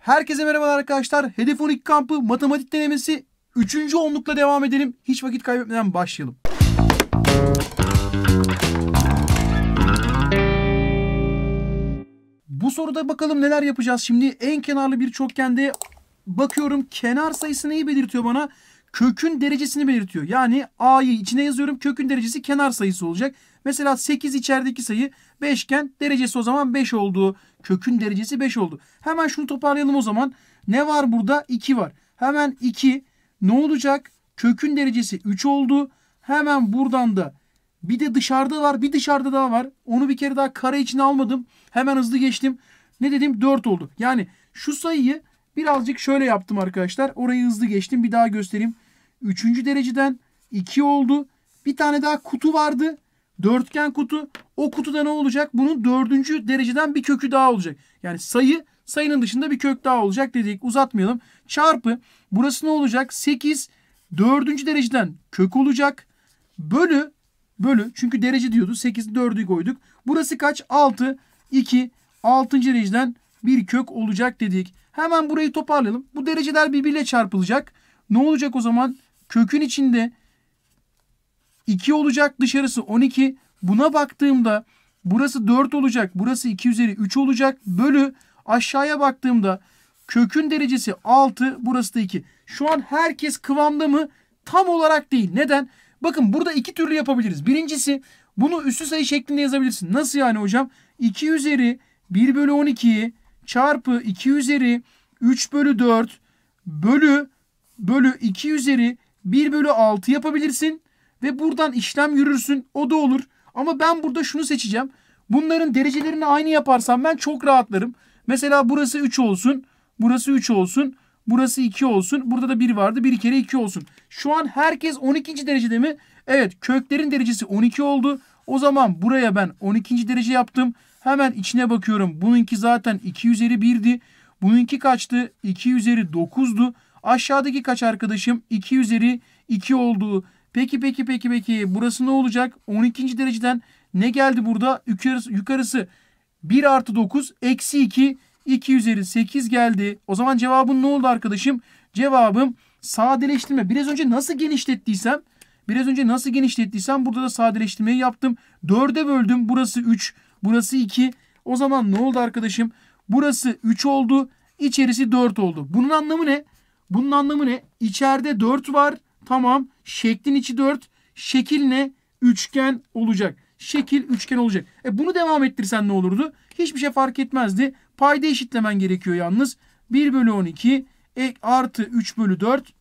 Herkese merhaba arkadaşlar. Hedef 12 kampı matematik denemesi 3. onlukla devam edelim. Hiç vakit kaybetmeden başlayalım. Bu soruda bakalım neler yapacağız. Şimdi en kenarlı bir çokgende bakıyorum kenar sayısı neyi belirtiyor bana? kökün derecesini belirtiyor. Yani a'yı içine yazıyorum. Kökün derecesi kenar sayısı olacak. Mesela 8 içerideki sayı 5 iken derecesi o zaman 5 oldu. Kökün derecesi 5 oldu. Hemen şunu toparlayalım o zaman. Ne var burada? 2 var. Hemen 2 ne olacak? Kökün derecesi 3 oldu. Hemen buradan da bir de dışarıda var. Bir dışarıda daha var. Onu bir kere daha kare içine almadım. Hemen hızlı geçtim. Ne dedim? 4 oldu. Yani şu sayıyı Birazcık şöyle yaptım arkadaşlar. Orayı hızlı geçtim. Bir daha göstereyim. Üçüncü dereceden iki oldu. Bir tane daha kutu vardı. Dörtgen kutu. O kutuda ne olacak? Bunun dördüncü dereceden bir kökü daha olacak. Yani sayı sayının dışında bir kök daha olacak dedik. Uzatmayalım. Çarpı. Burası ne olacak? sekiz dördüncü dereceden kök olacak. Bölü. Bölü. Çünkü derece diyordu. sekiz dördü koyduk. Burası kaç? altı 2. altıncı dereceden bir kök olacak dedik. Hemen burayı toparlayalım. Bu dereceler birbiriyle çarpılacak. Ne olacak o zaman? Kökün içinde 2 olacak dışarısı 12. Buna baktığımda burası 4 olacak. Burası 2 üzeri 3 olacak. Bölü aşağıya baktığımda kökün derecesi 6. Burası da 2. Şu an herkes kıvamda mı? Tam olarak değil. Neden? Bakın burada iki türlü yapabiliriz. Birincisi bunu üstü sayı şeklinde yazabilirsin. Nasıl yani hocam? 2 üzeri 1 bölü 12'yi çarpı 2 üzeri 3 bölü 4 bölü bölü 2 üzeri 1 bölü 6 yapabilirsin. Ve buradan işlem yürürsün. O da olur. Ama ben burada şunu seçeceğim. Bunların derecelerini aynı yaparsam ben çok rahatlarım. Mesela burası 3 olsun. Burası 3 olsun. Burası 2 olsun. Burada da 1 vardı. 1 kere 2 olsun. Şu an herkes 12. derecede mi? Evet köklerin derecesi 12 oldu. O zaman buraya ben 12. derece yaptım. Hemen içine bakıyorum. Bununki zaten 2 üzeri 1'di. Bununki kaçtı? 2 üzeri 9'du. Aşağıdaki kaç arkadaşım? 2 üzeri 2 oldu. Peki peki peki peki burası ne olacak? 12. dereceden ne geldi burada? Yukarısı, yukarısı 1 artı 9 eksi 2 2 üzeri 8 geldi. O zaman cevabın ne oldu arkadaşım? Cevabım sadeleştirme. Biraz önce nasıl genişlettiysem biraz önce nasıl genişlettiysem burada da sadeleştirmeyi yaptım. 4'e böldüm. Burası 3. Burası 2. O zaman ne oldu arkadaşım? Burası 3 oldu. İçerisi 4 oldu. Bunun anlamı ne? Bunun anlamı ne? İçeride 4 var. Tamam. Şeklin içi 4. Şekil ne? Üçgen olacak. Şekil üçgen olacak. E bunu devam ettirsen ne olurdu? Hiçbir şey fark etmezdi. Payda eşitlemen gerekiyor yalnız. 1 bölü 12 ek, artı 3 bölü 4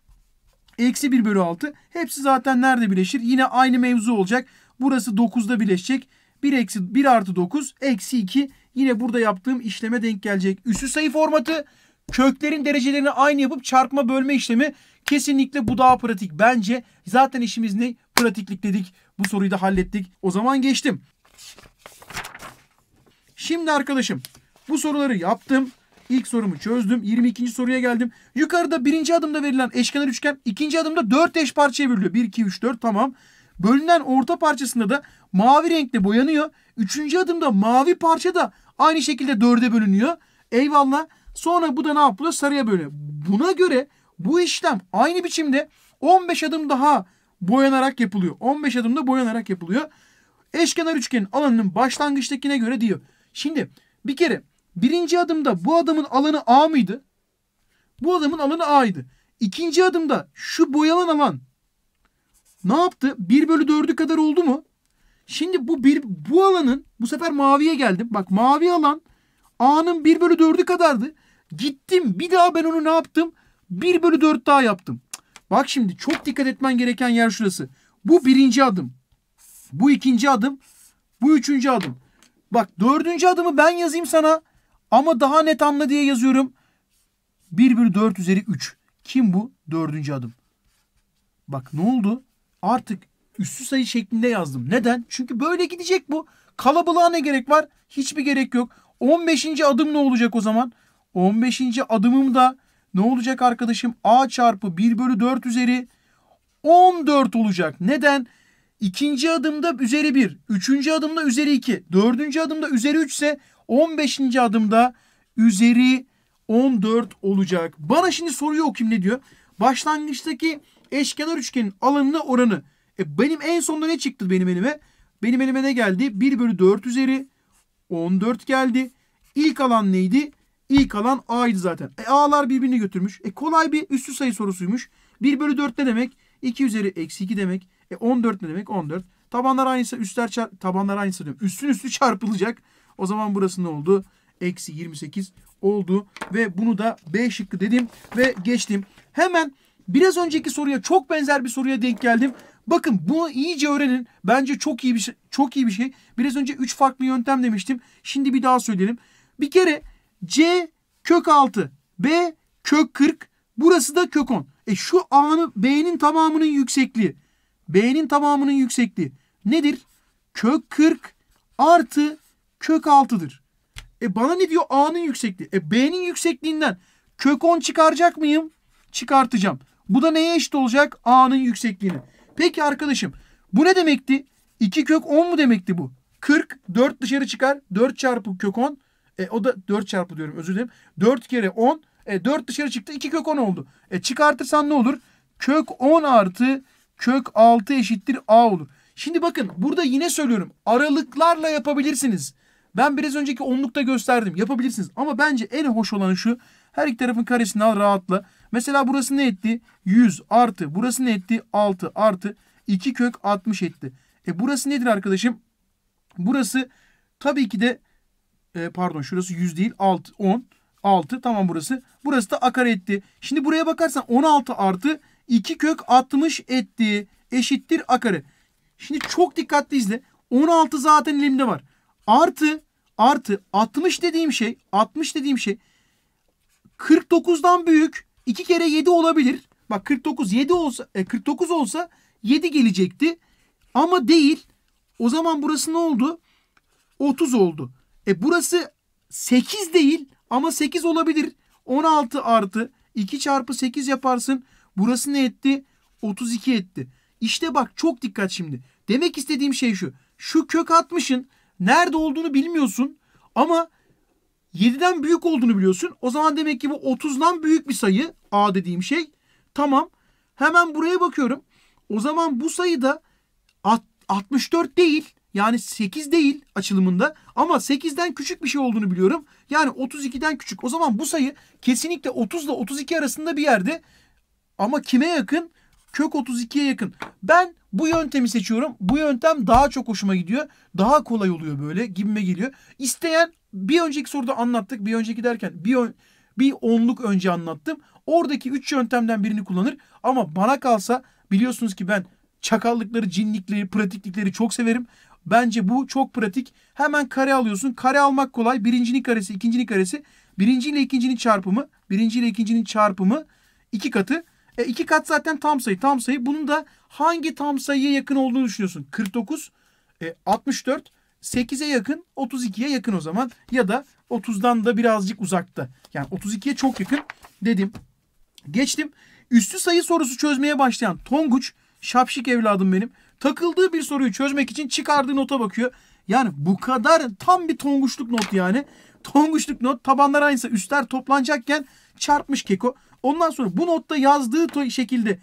eksi 1 bölü 6. Hepsi zaten nerede birleşir? Yine aynı mevzu olacak. Burası 9'da birleşecek. 1 eksi 1 artı 9 eksi 2 yine burada yaptığım işleme denk gelecek. Üssü sayı formatı köklerin derecelerini aynı yapıp çarpma bölme işlemi kesinlikle bu daha pratik. Bence zaten işimiz ne? Pratiklik dedik. Bu soruyu da hallettik. O zaman geçtim. Şimdi arkadaşım bu soruları yaptım. İlk sorumu çözdüm. 22. soruya geldim. Yukarıda birinci adımda verilen eşkenar üçgen ikinci adımda 4 eş parçaya bölünüyor. 1, 2, 3, 4 tamam. Bölünen orta parçasında da mavi renkle boyanıyor. Üçüncü adımda mavi parça da aynı şekilde dörde bölünüyor. Eyvallah. Sonra bu da ne yapılıyor? Sarıya bölünüyor. Buna göre bu işlem aynı biçimde 15 adım daha boyanarak yapılıyor. 15 adımda boyanarak yapılıyor. Eşkenar üçgenin alanının başlangıçtakine göre diyor. Şimdi bir kere birinci adımda bu adamın alanı A mıydı? Bu adamın alanı A'ydı. İkinci adımda şu boyalan alan ne yaptı? 1 bölü 4'ü kadar oldu mu? Şimdi bu bir, bu alanın bu sefer maviye geldim. Bak mavi alan A'nın 1 bölü 4'ü kadardı. Gittim bir daha ben onu ne yaptım? 1 bölü 4 daha yaptım. Bak şimdi çok dikkat etmen gereken yer şurası. Bu birinci adım. Bu ikinci adım. Bu üçüncü adım. Bak dördüncü adımı ben yazayım sana. Ama daha net anla diye yazıyorum. 1 bölü 4 üzeri 3. Kim bu? Dördüncü adım. Bak ne oldu? artık üstü sayı şeklinde yazdım. Neden? Çünkü böyle gidecek bu. Kalabalığa ne gerek var? Hiçbir gerek yok. 15. adım ne olacak o zaman? 15. adımım da ne olacak arkadaşım? A çarpı 1 bölü 4 üzeri 14 olacak. Neden? İkinci adımda üzeri 1, üçüncü adımda üzeri 2, dördüncü adımda üzeri 3 ise 15. adımda üzeri 14 olacak. Bana şimdi soruyor o kim ne diyor? Başlangıçtaki eşkenar üçgenin alanına oranı. E benim en sonunda ne çıktı benim elime? Benim elime ne geldi? 1 bölü 4 üzeri 14 geldi. İlk alan neydi? İlk alan A'ydı zaten. E A'lar birbirini götürmüş. E kolay bir üstü sayı sorusuymuş. 1 bölü 4 ne demek? 2 üzeri eksi 2 demek. E 14 ne demek? 14. Tabanlar aynısı üstler çar tabanlar aynısı diyorum. Üstün üstü çarpılacak. O zaman burası ne oldu? Eksi 28 oldu. Ve bunu da B şıkkı dedim ve geçtim. Hemen Biraz önceki soruya çok benzer bir soruya denk geldim. Bakın bunu iyice öğrenin. Bence çok iyi bir şey. Çok iyi bir şey. Biraz önce 3 farklı yöntem demiştim. Şimdi bir daha söyleyelim. Bir kere C kök 6, B kök 40, burası da kök 10. E şu A'nın B'nin tamamının yüksekliği. B'nin tamamının yüksekliği nedir? Kök 40 artı kök 6'dır. E bana ne diyor A'nın yüksekliği? E B'nin yüksekliğinden kök 10 çıkaracak mıyım? Çıkartacağım. Bu da neye eşit olacak? A'nın yüksekliğine. Peki arkadaşım bu ne demekti? 2 kök 10 mu demekti bu? 40 4 dışarı çıkar. 4 çarpı kök 10. E, o da 4 çarpı diyorum özür dilerim. 4 kere 10. E, 4 dışarı çıktı 2 kök 10 oldu. E, çıkartırsan ne olur? Kök 10 artı kök 6 eşittir A olur. Şimdi bakın burada yine söylüyorum. Aralıklarla yapabilirsiniz. Ben biraz önceki onlukta gösterdim. Yapabilirsiniz. Ama bence en hoş olan şu. Her iki tarafın karesini al rahatla. Mesela burası ne etti? 100 artı burası ne etti? 6 artı 2 kök 60 etti. E burası nedir arkadaşım? Burası tabii ki de e, pardon şurası 100 değil 6 10 6 tamam burası. Burası da akar etti. Şimdi buraya bakarsan 16 artı 2 kök 60 etti. Eşittir akarı. Şimdi çok dikkatli izle. 16 zaten elimde var. Artı artı 60 dediğim şey 60 dediğim şey 49'dan büyük 2 kere 7 olabilir. Bak 49 7 olsa e, 49 olsa 7 gelecekti. Ama değil. O zaman burası ne oldu? 30 oldu. E burası 8 değil ama 8 olabilir. 16 artı 2 çarpı 8 yaparsın. Burası ne etti? 32 etti. İşte bak çok dikkat şimdi. Demek istediğim şey şu. Şu kök atmışın, nerede olduğunu bilmiyorsun ama 7'den büyük olduğunu biliyorsun. O zaman demek ki bu 30'dan büyük bir sayı A dediğim şey. Tamam. Hemen buraya bakıyorum. O zaman bu sayı da 64 değil yani 8 değil açılımında ama 8'den küçük bir şey olduğunu biliyorum. Yani 32'den küçük. O zaman bu sayı kesinlikle 30 ile 32 arasında bir yerde ama kime yakın? kök 32'ye yakın. Ben bu yöntemi seçiyorum. Bu yöntem daha çok hoşuma gidiyor. Daha kolay oluyor böyle gibime geliyor. İsteyen bir önceki soruda anlattık. Bir önceki derken bir, ön, bir onluk önce anlattım. Oradaki üç yöntemden birini kullanır. Ama bana kalsa biliyorsunuz ki ben çakallıkları, cinlikleri, pratiklikleri çok severim. Bence bu çok pratik. Hemen kare alıyorsun. Kare almak kolay. Birincinin karesi, ikincinin karesi. Birinci ile ikincinin çarpımı. Birinci ile ikincinin çarpımı iki katı. E, iki kat zaten tam sayı. Tam sayı. Bunun da hangi tam sayıya yakın olduğunu düşünüyorsun? 49, e, 64, 8'e yakın, 32'ye yakın o zaman. Ya da 30'dan da birazcık uzakta. Yani 32'ye çok yakın dedim. Geçtim. Üstü sayı sorusu çözmeye başlayan Tonguç, şapşik evladım benim. Takıldığı bir soruyu çözmek için çıkardığı nota bakıyor. Yani bu kadar tam bir tonguçluk not yani. Tonguçluk not tabanlar aynısı üstler toplanacakken çarpmış keko. Ondan sonra bu notta yazdığı şekilde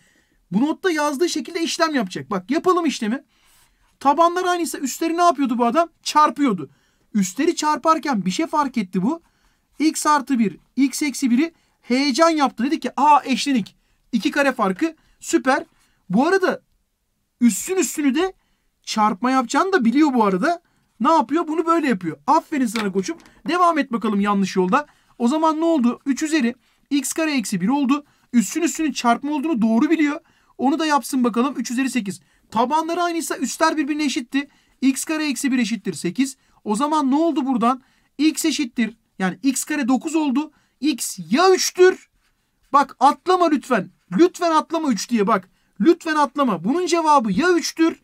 bu notta yazdığı şekilde işlem yapacak. Bak yapalım işlemi. Tabanlar aynıysa üstleri ne yapıyordu bu adam? Çarpıyordu. Üstleri çarparken bir şey fark etti bu. X artı 1, X eksi 1'i heyecan yaptı. Dedi ki a eşlenik. iki kare farkı süper. Bu arada üstün üstünü de çarpma yapacağını da biliyor bu arada. Ne yapıyor? Bunu böyle yapıyor. Aferin sana koçum. Devam et bakalım yanlış yolda. O zaman ne oldu? 3 üzeri x kare eksi 1 oldu. Üstün üstünün çarpma olduğunu doğru biliyor. Onu da yapsın bakalım. 3 üzeri 8. Tabanları aynıysa üstler birbirine eşitti. x kare eksi 1 eşittir 8. O zaman ne oldu buradan? x eşittir. Yani x kare 9 oldu. x ya 3'tür. Bak atlama lütfen. Lütfen atlama 3 diye bak. Lütfen atlama. Bunun cevabı ya 3'tür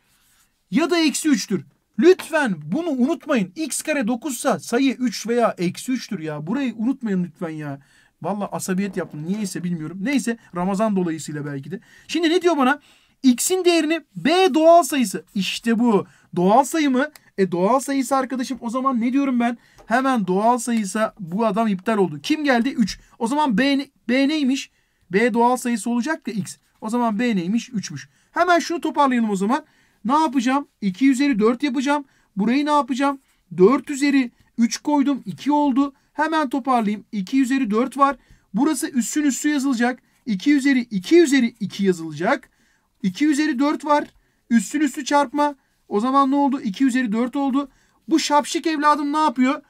ya da eksi 3'tür. Lütfen bunu unutmayın. X kare 9 sayı 3 veya eksi 3'tür ya. Burayı unutmayın lütfen ya. Valla asabiyet yaptım. Niyeyse bilmiyorum. Neyse Ramazan dolayısıyla belki de. Şimdi ne diyor bana? X'in değerini B doğal sayısı. İşte bu. Doğal sayı mı? E doğal sayısı arkadaşım o zaman ne diyorum ben? Hemen doğal sayısa bu adam iptal oldu. Kim geldi? 3. O zaman B, B neymiş? B doğal sayısı olacak da X. O zaman B neymiş? 3'müş. Hemen şunu toparlayalım o zaman. Ne yapacağım? 2 üzeri 4 yapacağım. Burayı ne yapacağım? 4 üzeri 3 koydum. 2 oldu. Hemen toparlayayım. 2 üzeri 4 var. Burası üssün üssü yazılacak. 2 üzeri 2 üzeri 2 yazılacak. 2 üzeri 4 var. Üssün üssü çarpma. O zaman ne oldu? 2 üzeri 4 oldu. Bu şapşik evladım ne yapıyor?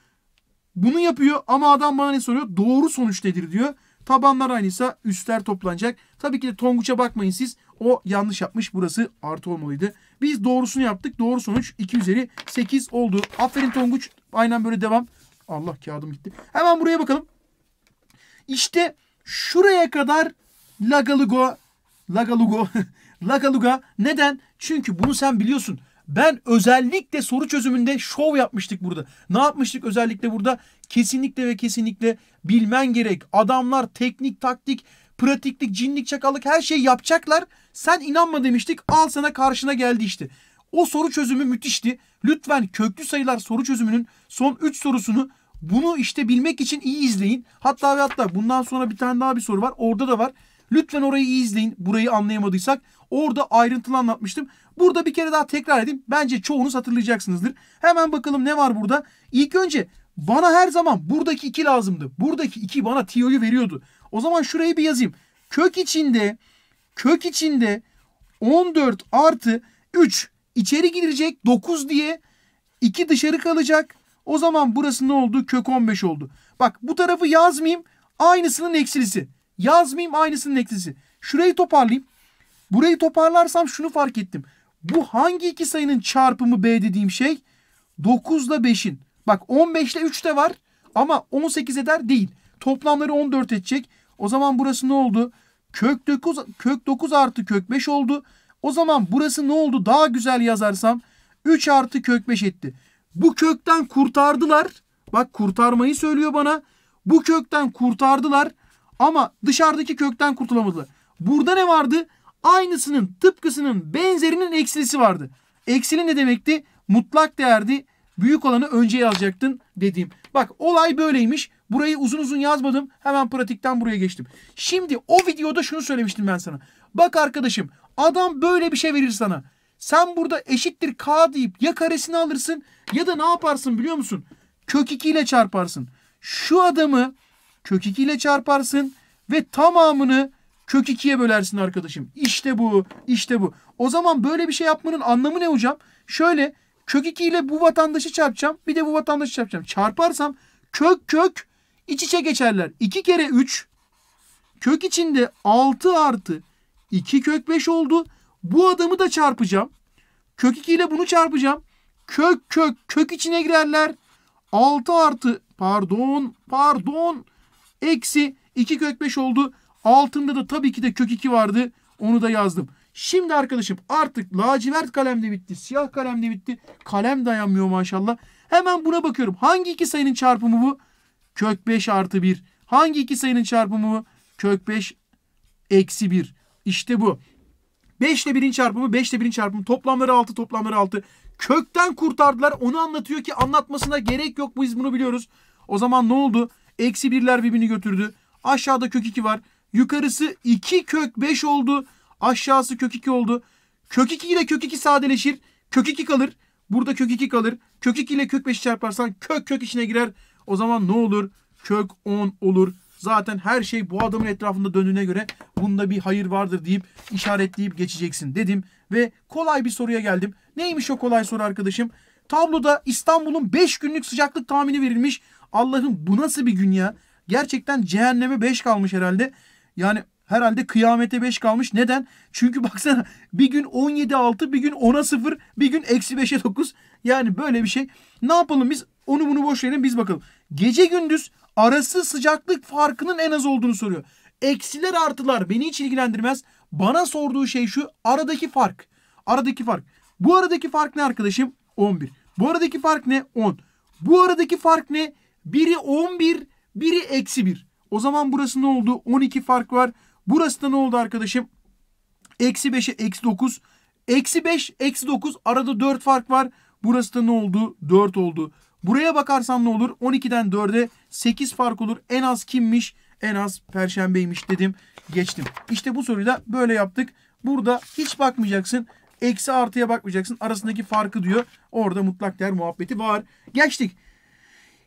Bunu yapıyor ama adam bana ne soruyor? Doğru sonuç nedir diyor. Tabanlar aynıysa üstler toplanacak. Tabii ki de Tonguç'a bakmayın siz. O yanlış yapmış. Burası artı olmalıydı. Biz doğrusunu yaptık. Doğru sonuç 2 üzeri 8 oldu. Aferin Tonguç. Aynen böyle devam. Allah kağıdım gitti. Hemen buraya bakalım. İşte şuraya kadar Lagalugo Lagalugo Lagaluga neden? Çünkü bunu sen biliyorsun. Ben özellikle soru çözümünde şov yapmıştık burada. Ne yapmıştık özellikle burada? Kesinlikle ve kesinlikle bilmen gerek. Adamlar teknik, taktik, pratiklik, cinlik, çakallık her şeyi yapacaklar. Sen inanma demiştik. Al sana karşına geldi işte. O soru çözümü müthişti. Lütfen köklü sayılar soru çözümünün son 3 sorusunu bunu işte bilmek için iyi izleyin. Hatta ve hatta bundan sonra bir tane daha bir soru var. Orada da var. Lütfen orayı iyi izleyin. Burayı anlayamadıysak. Orada ayrıntılı anlatmıştım. Burada bir kere daha tekrar edeyim. Bence çoğunuz hatırlayacaksınızdır. Hemen bakalım ne var burada. İlk önce bana her zaman buradaki 2 lazımdı. Buradaki 2 bana TO'yu veriyordu. O zaman şurayı bir yazayım. Kök içinde kök içinde 14 artı 3 İçeri girecek 9 diye 2 dışarı kalacak. O zaman burası ne oldu? Kök 15 oldu. Bak bu tarafı yazmayayım. Aynısının eksilisi. Yazmayayım aynısının eksilisi. Şurayı toparlayayım. Burayı toparlarsam şunu fark ettim. Bu hangi iki sayının çarpımı B dediğim şey? 9 ile 5'in. Bak 15 ile 3 de var ama 18 eder değil. Toplamları 14 edecek. O zaman burası ne oldu? Kök 9, kök 9 artı kök 5 oldu. O zaman burası ne oldu? Daha güzel yazarsam 3 artı kök 5 etti. Bu kökten kurtardılar. Bak kurtarmayı söylüyor bana. Bu kökten kurtardılar ama dışarıdaki kökten kurtulamadılar. Burada ne vardı? Aynısının tıpkısının benzerinin eksilisi vardı. Eksili ne demekti? Mutlak değerdi. Büyük olanı önce yazacaktın dediğim. Bak olay böyleymiş. Burayı uzun uzun yazmadım. Hemen pratikten buraya geçtim. Şimdi o videoda şunu söylemiştim ben sana. Bak arkadaşım Adam böyle bir şey verir sana. Sen burada eşittir k deyip ya karesini alırsın ya da ne yaparsın biliyor musun? Kök 2 ile çarparsın. Şu adamı kök 2 ile çarparsın ve tamamını kök 2'ye bölersin arkadaşım. İşte bu, işte bu. O zaman böyle bir şey yapmanın anlamı ne hocam? Şöyle kök 2 ile bu vatandaşı çarpacağım. Bir de bu vatandaşı çarpacağım. Çarparsam kök kök iç içe geçerler. 2 kere 3 kök içinde 6 artı 2 kök 5 oldu. Bu adamı da çarpacağım. Kök 2 ile bunu çarpacağım. Kök kök kök içine girerler. 6 artı pardon pardon eksi 2 kök 5 oldu. Altında da tabii ki de kök 2 vardı. Onu da yazdım. Şimdi arkadaşım artık lacivert kalem de bitti. Siyah kalem de bitti. Kalem dayanmıyor maşallah. Hemen buna bakıyorum. Hangi iki sayının çarpımı bu? Kök 5 artı 1. Hangi iki sayının çarpımı bu? Kök 5 eksi 1. İşte bu. 5 ile 1'in çarpımı 5 ile 1'in çarpımı toplamları 6 toplamları 6. Kökten kurtardılar onu anlatıyor ki anlatmasına gerek yok biz bunu biliyoruz. O zaman ne oldu? Eksi 1'ler birbirini götürdü. Aşağıda kök 2 var. Yukarısı 2 kök 5 oldu. Aşağısı kök 2 oldu. Kök 2 ile kök 2 sadeleşir. Kök 2 kalır. Burada kök 2 kalır. Kök 2 ile kök 5 çarparsan kök kök içine girer. O zaman ne olur? Kök 10 olur. Zaten her şey bu adamın etrafında döndüğüne göre bunda bir hayır vardır deyip işaretleyip geçeceksin dedim. Ve kolay bir soruya geldim. Neymiş o kolay soru arkadaşım? Tabloda İstanbul'un 5 günlük sıcaklık tahmini verilmiş. Allah'ım bu nasıl bir gün ya? Gerçekten cehenneme 5 kalmış herhalde. Yani herhalde kıyamete 5 kalmış. Neden? Çünkü baksana bir gün 17.6 bir gün 10'a 0 bir gün eksi 5'e 9. Yani böyle bir şey. Ne yapalım biz? Onu bunu boş verelim biz bakalım. Gece gündüz arası sıcaklık farkının en az olduğunu soruyor. Eksiler artılar beni hiç ilgilendirmez. Bana sorduğu şey şu aradaki fark. Aradaki fark. Bu aradaki fark ne arkadaşım? 11. Bu aradaki fark ne? 10. Bu aradaki fark ne? Biri 11, biri eksi 1. O zaman burası ne oldu? 12 fark var. Burası da ne oldu arkadaşım? Eksi 5'e eksi 9. Eksi 5, eksi 9. Arada 4 fark var. Burası da ne oldu? 4 oldu. Buraya bakarsan ne olur? 12'den 4'e 8 fark olur. En az kimmiş? En az perşembeymiş dedim. Geçtim. İşte bu soruyu da böyle yaptık. Burada hiç bakmayacaksın. Eksi artıya bakmayacaksın. Arasındaki farkı diyor. Orada mutlak değer muhabbeti var. Geçtik.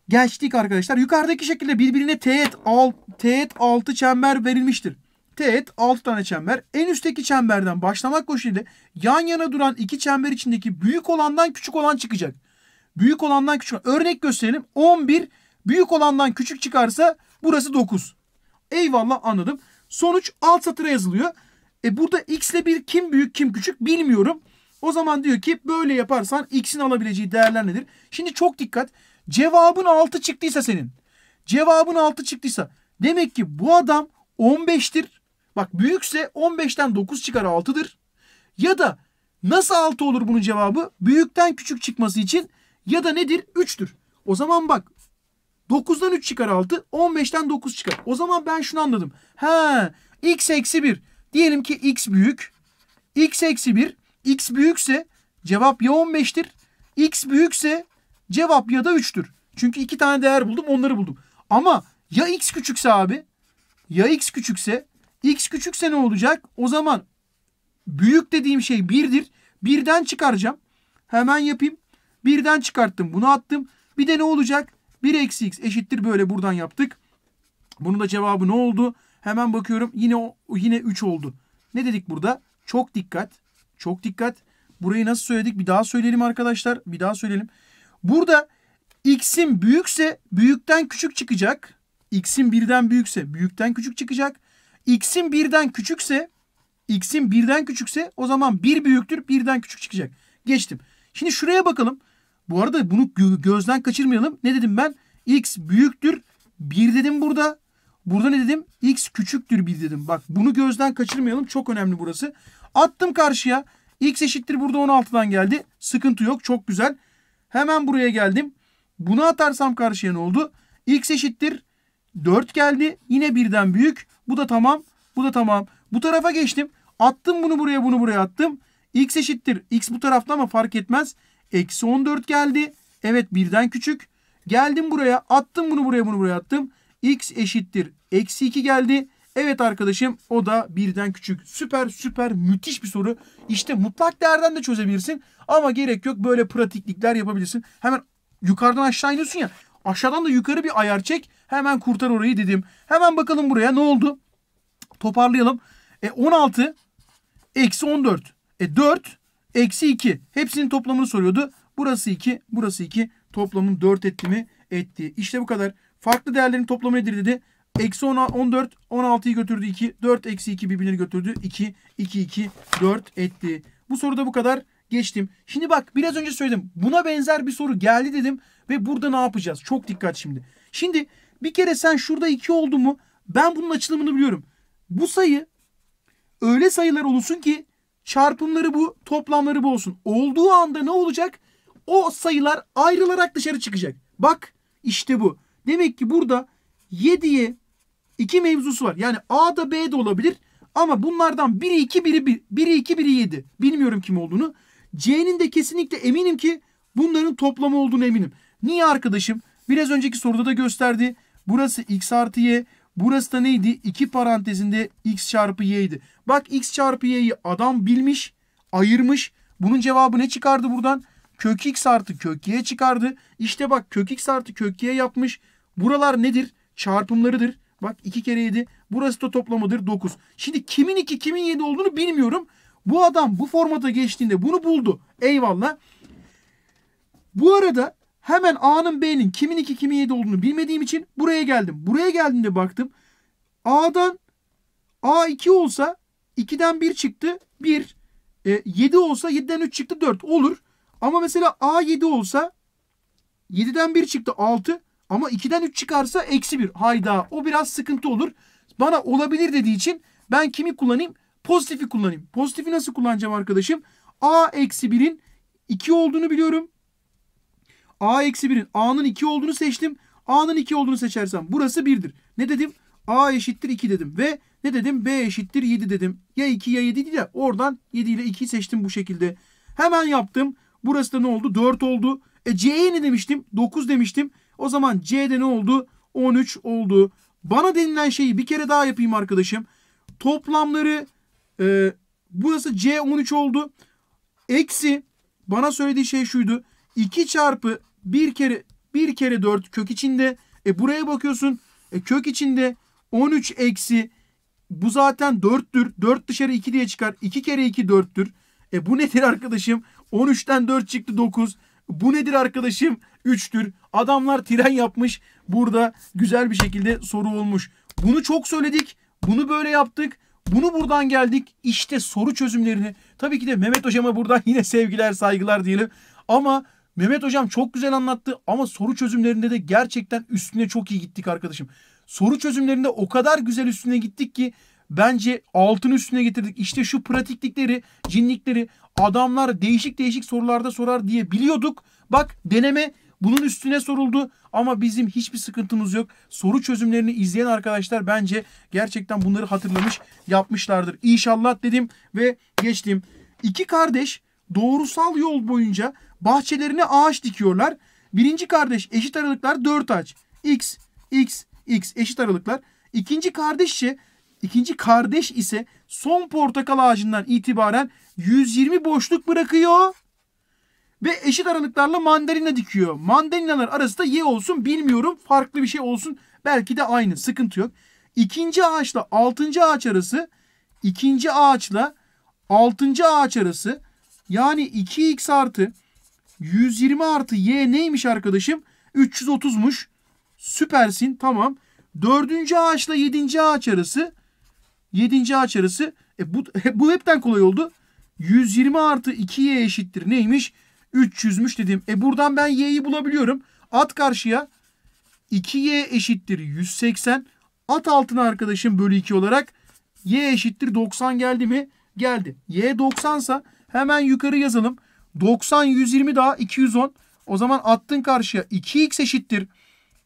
Geçtik arkadaşlar. Yukarıdaki şekilde birbirine teğet, alt, teğet 6 çember verilmiştir. Teğet 6 tane çember. En üstteki çemberden başlamak koşuluyla yan yana duran iki çember içindeki büyük olandan küçük olan çıkacak. Büyük olandan küçük. Örnek gösterelim. 11 büyük olandan küçük çıkarsa burası 9. Eyvallah anladım. Sonuç alt satıra yazılıyor. E burada x ile bir kim büyük kim küçük bilmiyorum. O zaman diyor ki böyle yaparsan x'in alabileceği değerler nedir? Şimdi çok dikkat. Cevabın 6 çıktıysa senin. Cevabın 6 çıktıysa demek ki bu adam 15'tir. Bak büyükse 15'ten 9 çıkar 6'dır. Ya da nasıl 6 olur bunun cevabı? Büyükten küçük çıkması için ya da nedir? 3'tür. O zaman bak 9'dan 3 çıkar 6. 15'ten 9 çıkar. O zaman ben şunu anladım. He x eksi 1. Diyelim ki x büyük. x eksi 1. x büyükse cevap ya 15'tir. x büyükse cevap ya da 3'tür. Çünkü iki tane değer buldum onları buldum. Ama ya x küçükse abi ya x küçükse x küçükse ne olacak? O zaman büyük dediğim şey 1'dir. 1'den çıkaracağım. Hemen yapayım. Birden çıkarttım bunu attım. Bir de ne olacak? 1 eksi x eşittir böyle buradan yaptık. Bunun da cevabı ne oldu? Hemen bakıyorum yine o, yine 3 oldu. Ne dedik burada? Çok dikkat. Çok dikkat. Burayı nasıl söyledik? Bir daha söyleyelim arkadaşlar. Bir daha söyleyelim. Burada x'in büyükse büyükten küçük çıkacak. x'in birden büyükse büyükten küçük çıkacak. x'in birden küçükse x'in birden küçükse o zaman bir büyüktür birden küçük çıkacak. Geçtim. Şimdi şuraya bakalım. Bu arada bunu gözden kaçırmayalım. Ne dedim ben? X büyüktür 1 dedim burada. Burada ne dedim? X küçüktür 1 dedim. Bak bunu gözden kaçırmayalım. Çok önemli burası. Attım karşıya. X eşittir burada 16'dan geldi. Sıkıntı yok. Çok güzel. Hemen buraya geldim. Bunu atarsam karşıya ne oldu? X eşittir 4 geldi. Yine 1'den büyük. Bu da tamam. Bu da tamam. Bu tarafa geçtim. Attım bunu buraya bunu buraya attım. X eşittir. X bu tarafta ama fark etmez. Eksi 14 geldi. Evet birden küçük. Geldim buraya attım bunu buraya bunu buraya attım. X eşittir. Eksi 2 geldi. Evet arkadaşım o da birden küçük. Süper süper müthiş bir soru. İşte mutlak değerden de çözebilirsin. Ama gerek yok böyle pratiklikler yapabilirsin. Hemen yukarıdan aşağı iniyorsun ya. Aşağıdan da yukarı bir ayar çek. Hemen kurtar orayı dedim. Hemen bakalım buraya ne oldu? Toparlayalım. E 16 eksi 14. E 4 Eksi 2. Hepsinin toplamını soruyordu. Burası 2, burası 2. Toplamın 4 etti mi? Etti. İşte bu kadar. Farklı değerlerin toplamı nedir dedi. Eksi 10, 14, 16'yı götürdü 2. 4 eksi 2 birbirini götürdü. 2, 2, 2, 4 etti. Bu soruda bu kadar geçtim. Şimdi bak biraz önce söyledim. Buna benzer bir soru geldi dedim. Ve burada ne yapacağız? Çok dikkat şimdi. Şimdi bir kere sen şurada 2 oldu mu ben bunun açılımını biliyorum. Bu sayı öyle sayılar olsun ki Çarpımları bu, toplamları bu olsun. Olduğu anda ne olacak? O sayılar ayrılarak dışarı çıkacak. Bak işte bu. Demek ki burada 7'ye iki mevzusu var. Yani A da B de olabilir. Ama bunlardan biri 2, biri 1, biri 2, biri 7. Bilmiyorum kim olduğunu. C'nin de kesinlikle eminim ki bunların toplamı olduğunu eminim. Niye arkadaşım? Biraz önceki soruda da gösterdi. Burası x artı y. Burası da neydi? 2 parantezinde x çarpı y'ydi. Bak x çarpı y'yi adam bilmiş, ayırmış. Bunun cevabı ne çıkardı buradan? Kök x artı kök y çıkardı. İşte bak kök x artı kök y yapmış. Buralar nedir? Çarpımlarıdır. Bak 2 kere 7. Burası da toplamıdır 9. Şimdi kimin 2 kimin 7 olduğunu bilmiyorum. Bu adam bu formata geçtiğinde bunu buldu. Eyvallah. Bu arada Hemen A'nın B'nin kimin 2 kimin 7 olduğunu bilmediğim için buraya geldim. Buraya geldiğimde baktım. A'dan A 2 olsa 2'den 1 çıktı 1. E, 7 olsa 7'den 3 çıktı 4 olur. Ama mesela A 7 olsa 7'den 1 çıktı 6 ama 2'den 3 çıkarsa eksi 1. Hayda o biraz sıkıntı olur. Bana olabilir dediği için ben kimi kullanayım? Pozitifi kullanayım. Pozitifi nasıl kullanacağım arkadaşım? A eksi 1'in 2 olduğunu biliyorum a eksi 1'in a'nın 2 olduğunu seçtim. A'nın 2 olduğunu seçersem burası 1'dir. Ne dedim? A eşittir 2 dedim ve ne dedim? B eşittir 7 dedim. Ya 2 ya 7 değil oradan 7 ile 2'yi seçtim bu şekilde. Hemen yaptım. Burası da ne oldu? 4 oldu. E C'ye ne demiştim? 9 demiştim. O zaman C'de ne oldu? 13 oldu. Bana denilen şeyi bir kere daha yapayım arkadaşım. Toplamları e, burası C 13 oldu. Eksi bana söylediği şey şuydu. 2 çarpı bir kere bir kere 4 kök içinde. E buraya bakıyorsun. E kök içinde 13 eksi bu zaten 4'tür. 4 dışarı 2 diye çıkar. 2 kere 2 4'tür. E bu nedir arkadaşım? 13'ten 4 çıktı 9. Bu nedir arkadaşım? 3'tür. Adamlar tren yapmış. Burada güzel bir şekilde soru olmuş. Bunu çok söyledik. Bunu böyle yaptık. Bunu buradan geldik. İşte soru çözümlerini. Tabii ki de Mehmet hocama buradan yine sevgiler, saygılar diyelim. Ama Mehmet hocam çok güzel anlattı ama soru çözümlerinde de gerçekten üstüne çok iyi gittik arkadaşım. Soru çözümlerinde o kadar güzel üstüne gittik ki bence altın üstüne getirdik. İşte şu pratiklikleri, cinlikleri adamlar değişik değişik sorularda sorar diye biliyorduk. Bak deneme bunun üstüne soruldu ama bizim hiçbir sıkıntımız yok. Soru çözümlerini izleyen arkadaşlar bence gerçekten bunları hatırlamış yapmışlardır. İnşallah dedim ve geçtim. İki kardeş doğrusal yol boyunca Bahçelerine ağaç dikiyorlar. Birinci kardeş eşit aralıklar 4 ağaç. X, X, X eşit aralıklar. İkinci kardeş ise ikinci kardeş ise son portakal ağacından itibaren 120 boşluk bırakıyor ve eşit aralıklarla mandalina dikiyor. Mandalinalar arası da ye olsun bilmiyorum farklı bir şey olsun belki de aynı sıkıntı yok. İkinci ağaçla altıncı ağaç arası ikinci ağaçla altıncı ağaç arası yani 2x artı 120 artı y neymiş arkadaşım? 330'muş. Süpersin tamam. Dördüncü ağaçla yedinci ağaç arası. Yedinci ağaç arası. E bu, e, bu hepten kolay oldu. 120 artı 2y eşittir neymiş? 300'müş dedim. E buradan ben y'yi bulabiliyorum. At karşıya. 2y eşittir 180. At altına arkadaşım bölü 2 olarak y eşittir 90 geldi mi? Geldi. y 90 sa hemen yukarı yazalım. 90 120 daha 210. O zaman attın karşıya 2x eşittir.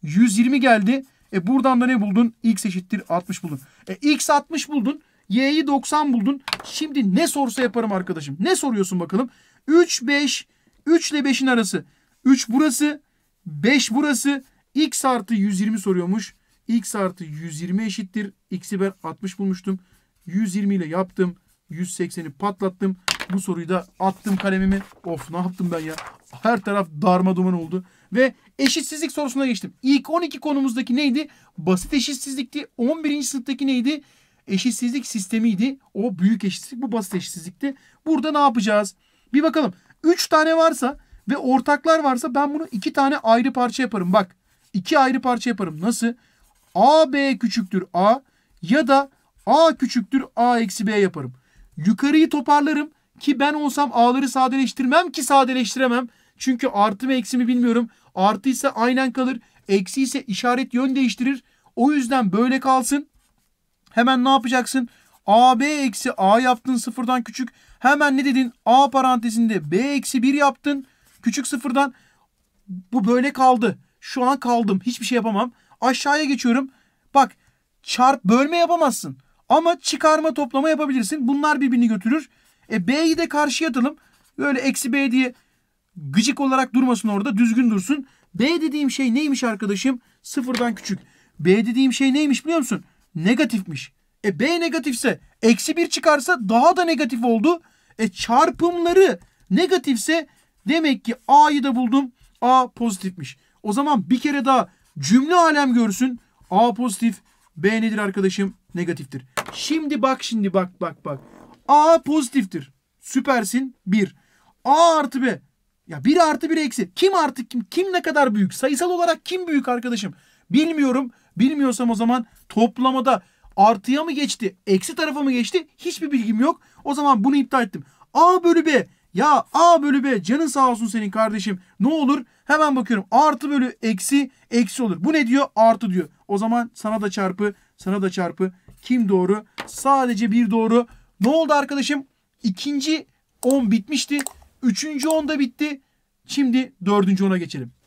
120 geldi. E buradan da ne buldun? X eşittir 60 buldun. E X 60 buldun. Y'yi 90 buldun. Şimdi ne sorsa yaparım arkadaşım. Ne soruyorsun bakalım? 3, 5. 3 ile 5'in arası. 3 burası. 5 burası. X artı 120 soruyormuş. X artı 120 eşittir. X'i ben 60 bulmuştum. 120 ile yaptım. 180'i patlattım. Bu soruyu da attım kalemimi. Of ne yaptım ben ya. Her taraf darma duman oldu. Ve eşitsizlik sorusuna geçtim. İlk 12 konumuzdaki neydi? Basit eşitsizlikti. 11. sınıftaki neydi? Eşitsizlik sistemiydi. O büyük eşitsizlik bu basit eşitsizlikti. Burada ne yapacağız? Bir bakalım. 3 tane varsa ve ortaklar varsa ben bunu 2 tane ayrı parça yaparım. Bak 2 ayrı parça yaparım. Nasıl? A B küçüktür A ya da A küçüktür A eksi B yaparım. Yukarıyı toparlarım. Ki ben olsam A'ları sadeleştirmem ki sadeleştiremem. Çünkü artı mı eksi mi bilmiyorum. Artı ise aynen kalır. Eksi ise işaret yön değiştirir. O yüzden böyle kalsın. Hemen ne yapacaksın? AB eksi A yaptın sıfırdan küçük. Hemen ne dedin? A parantezinde B eksi 1 yaptın. Küçük sıfırdan. Bu böyle kaldı. Şu an kaldım. Hiçbir şey yapamam. Aşağıya geçiyorum. Bak çarp bölme yapamazsın. Ama çıkarma toplama yapabilirsin. Bunlar birbirini götürür. E B'yi de karşıya atalım. Böyle eksi B diye gıcık olarak durmasın orada. Düzgün dursun. B dediğim şey neymiş arkadaşım? Sıfırdan küçük. B dediğim şey neymiş biliyor musun? Negatifmiş. E B negatifse eksi 1 çıkarsa daha da negatif oldu. E çarpımları negatifse demek ki A'yı da buldum. A pozitifmiş. O zaman bir kere daha cümle alem görsün. A pozitif. B nedir arkadaşım? Negatiftir. Şimdi bak şimdi bak bak bak. A pozitiftir. Süpersin 1. A artı B. Ya 1 artı 1 eksi. Kim artık kim? Kim ne kadar büyük? Sayısal olarak kim büyük arkadaşım? Bilmiyorum. Bilmiyorsam o zaman toplamada artıya mı geçti? Eksi tarafa mı geçti? Hiçbir bilgim yok. O zaman bunu iptal ettim. A bölü B. Ya A bölü B canın sağ olsun senin kardeşim. Ne olur? Hemen bakıyorum. Artı bölü eksi eksi olur. Bu ne diyor? Artı diyor. O zaman sana da çarpı sana da çarpı. Kim doğru? Sadece bir doğru. Ne oldu arkadaşım? İkinci 10 bitmişti. Üçüncü 10 da bitti. Şimdi dördüncü 10'a geçelim.